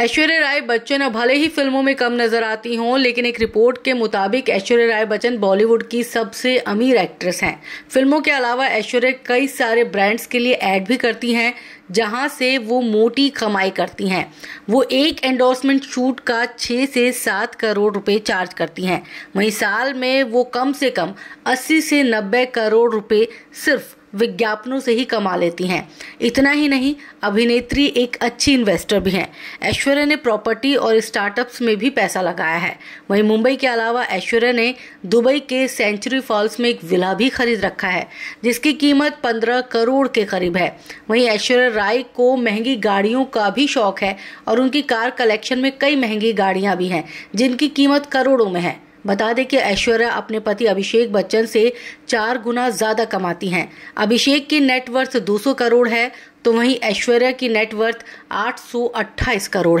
ऐश्वर्या राय बच्चन अब भले ही फिल्मों में कम नजर आती हों लेकिन एक रिपोर्ट के मुताबिक ऐश्वर्या राय बच्चन बॉलीवुड की सबसे अमीर एक्ट्रेस हैं फिल्मों के अलावा ऐश्वर्या कई सारे ब्रांड्स के लिए ऐड भी करती हैं जहां से वो मोटी कमाई करती हैं वो एक एंडोर्समेंट शूट का छः से सात करोड़ रुपए चार्ज करती हैं वहीं साल में वो कम से कम अस्सी से नब्बे करोड़ रुपये सिर्फ विज्ञापनों से ही कमा लेती हैं इतना ही नहीं अभिनेत्री एक अच्छी इन्वेस्टर भी हैं ऐश्वर्या ने प्रॉपर्टी और स्टार्टअप्स में भी पैसा लगाया है वहीं मुंबई के अलावा ऐश्वर्या ने दुबई के सेंचुरी फॉल्स में एक विला भी खरीद रखा है जिसकी कीमत पंद्रह करोड़ के करीब है वहीं ऐश्वर्या राय को महंगी गाड़ियों का भी शौक है और उनकी कार कलेक्शन में कई महंगी गाड़ियाँ भी हैं जिनकी कीमत करोड़ों में है बता दें कि ऐश्वर्या अपने पति अभिषेक बच्चन से चार गुना ज्यादा कमाती हैं अभिषेक की नेटवर्थ 200 करोड़ है तो वहीं ऐश्वर्या की नेटवर्थ आठ करोड़ है